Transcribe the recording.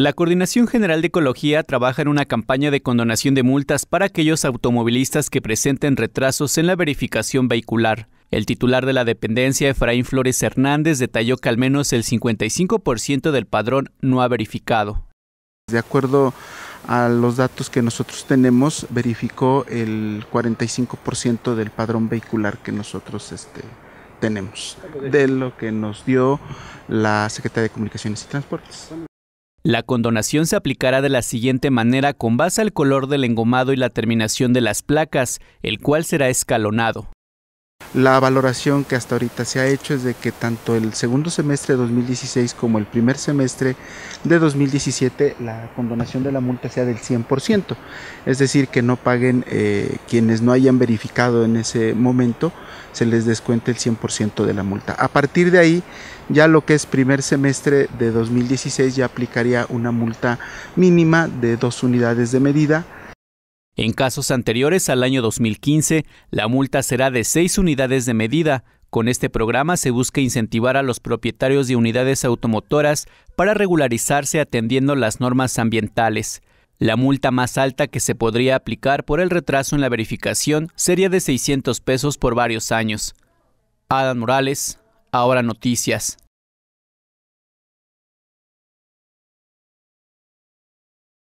La Coordinación General de Ecología trabaja en una campaña de condonación de multas para aquellos automovilistas que presenten retrasos en la verificación vehicular. El titular de la dependencia, Efraín Flores Hernández, detalló que al menos el 55% del padrón no ha verificado. De acuerdo a los datos que nosotros tenemos, verificó el 45% del padrón vehicular que nosotros este, tenemos, de lo que nos dio la Secretaría de Comunicaciones y Transportes. La condonación se aplicará de la siguiente manera con base al color del engomado y la terminación de las placas, el cual será escalonado. La valoración que hasta ahorita se ha hecho es de que tanto el segundo semestre de 2016 como el primer semestre de 2017 la condonación de la multa sea del 100%, es decir, que no paguen eh, quienes no hayan verificado en ese momento, se les descuente el 100% de la multa. A partir de ahí, ya lo que es primer semestre de 2016 ya aplicaría una multa mínima de dos unidades de medida en casos anteriores al año 2015, la multa será de 6 unidades de medida. Con este programa se busca incentivar a los propietarios de unidades automotoras para regularizarse atendiendo las normas ambientales. La multa más alta que se podría aplicar por el retraso en la verificación sería de 600 pesos por varios años. Adam Morales, ahora noticias.